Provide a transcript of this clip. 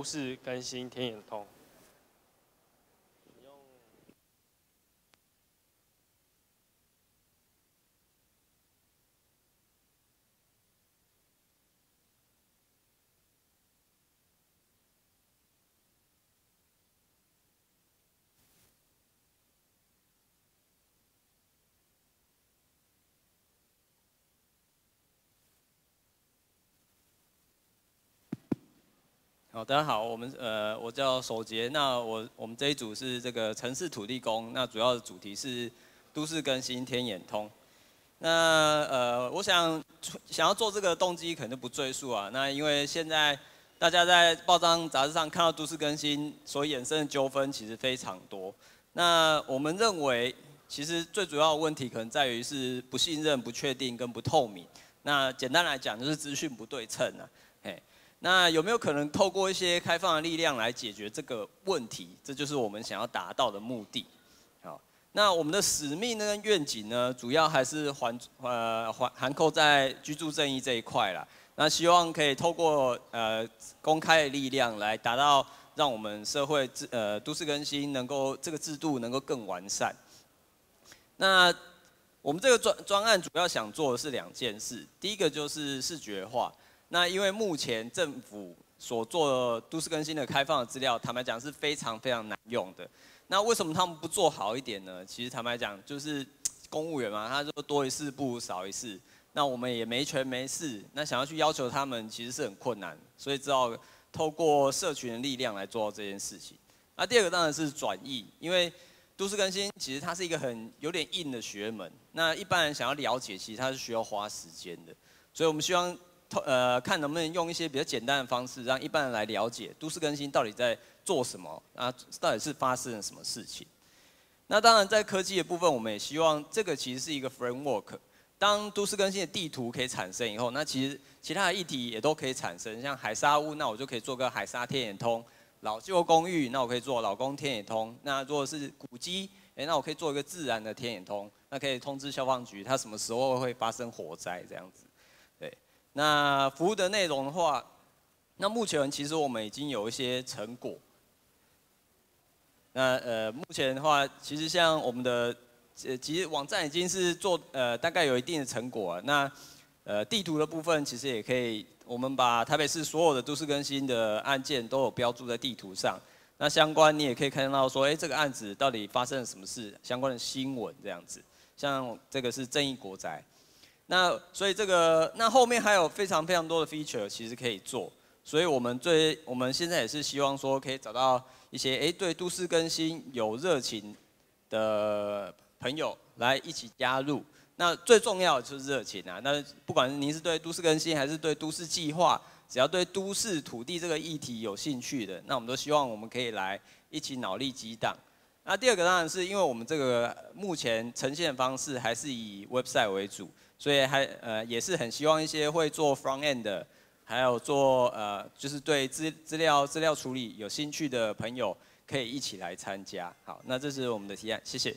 不是更新，天眼通。好，大家好，我们呃，我叫守杰，那我我们这一组是这个城市土地公，那主要的主题是都市更新天眼通。那呃，我想想要做这个动机可能不赘述啊。那因为现在大家在报章杂志上看到都市更新所衍生的纠纷其实非常多。那我们认为其实最主要的问题可能在于是不信任、不确定跟不透明。那简单来讲就是资讯不对称啊，嘿。那有没有可能透过一些开放的力量来解决这个问题？这就是我们想要达到的目的。好，那我们的使命呢、愿景呢，主要还是环呃环涵扣在居住正义这一块了。那希望可以透过呃公开的力量来达到，让我们社会制呃都市更新能够这个制度能够更完善。那我们这个专专案主要想做的是两件事，第一个就是视觉化。那因为目前政府所做都市更新的开放的资料，坦白讲是非常非常难用的。那为什么他们不做好一点呢？其实坦白讲，就是公务员嘛，他说多一事不如少一事。那我们也没权没势，那想要去要求他们，其实是很困难。所以只好透过社群的力量来做到这件事情。那第二个当然是转译，因为都市更新其实它是一个很有点硬的学门。那一般人想要了解，其实它是需要花时间的。所以我们希望。呃，看能不能用一些比较简单的方式，让一般人来了解都市更新到底在做什么啊？到底是发生了什么事情？那当然，在科技的部分，我们也希望这个其实是一个 framework。当都市更新的地图可以产生以后，那其实其他的议题也都可以产生。像海沙屋，那我就可以做个海沙天眼通；老旧公寓，那我可以做老公天眼通。那如果是古迹，哎，那我可以做一个自然的天眼通，那可以通知消防局，它什么时候会发生火灾这样子，对。那服务的内容的话，那目前其实我们已经有一些成果。那呃，目前的话，其实像我们的呃，其实网站已经是做呃，大概有一定的成果。那呃，地图的部分其实也可以，我们把台北市所有的都市更新的案件都有标注在地图上。那相关你也可以看到说，哎，这个案子到底发生了什么事？相关的新闻这样子。像这个是正义国宅。那所以这个，那后面还有非常非常多的 feature 其实可以做，所以我们最我们现在也是希望说，可以找到一些哎对都市更新有热情的朋友来一起加入。那最重要的就是热情啊，那不管您是对都市更新还是对都市计划，只要对都市土地这个议题有兴趣的，那我们都希望我们可以来一起脑力激荡。那第二个当然是，因为我们这个目前呈现方式还是以 website 为主，所以还呃也是很希望一些会做 front end 的，还有做呃就是对资资料资料处理有兴趣的朋友，可以一起来参加。好，那这是我们的提案，谢谢。